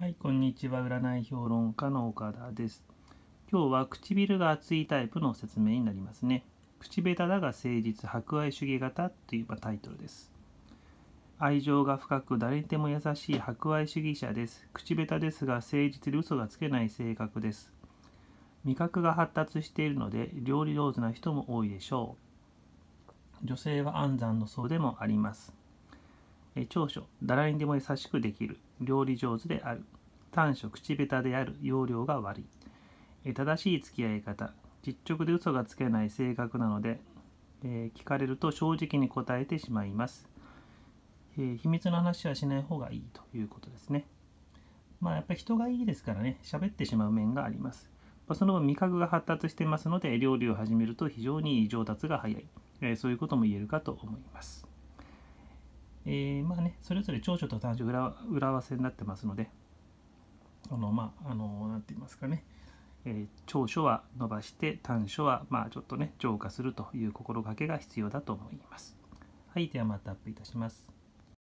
はい、こんにちは。占い評論家の岡田です。今日は唇が厚いタイプの説明になりますね。口下手だが誠実、博愛主義型というタイトルです。愛情が深く誰にでも優しい博愛主義者です。口下手ですが誠実で嘘がつけない性格です。味覚が発達しているので料理上手な人も多いでしょう。女性は安産の層でもあります。長所、誰にでも優しくできる。料理上手である短所口下手である容量が悪いえ正しい付き合い方実直で嘘がつけない性格なので、えー、聞かれると正直に答えてしまいます、えー、秘密の話はしない方がいいということですねまあやっぱり人がいいですからね喋ってしまう面があります、まその分味覚が発達してますので料理を始めると非常に上達が早い、えー、そういうことも言えるかと思いますえー、まあね、それぞれ長所と短所裏裏合わせになってますので、この、まあ、あの、なんて言いますかね、えー、長所は伸ばして短所は、まあ、ちょっとね、浄化するという心がけが必要だと思います。はい、ではまたアップいたします。